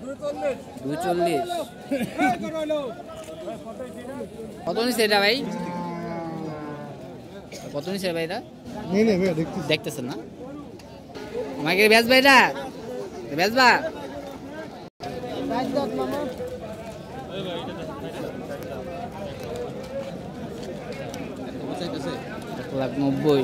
দুচল্লিশ কত নিচ্ছে এটা ভাই কত নিচ্ছে ভাই এটা দেখতেছেন না আমাকে বেচবা এটা বেচবা এক লাখ নব্বই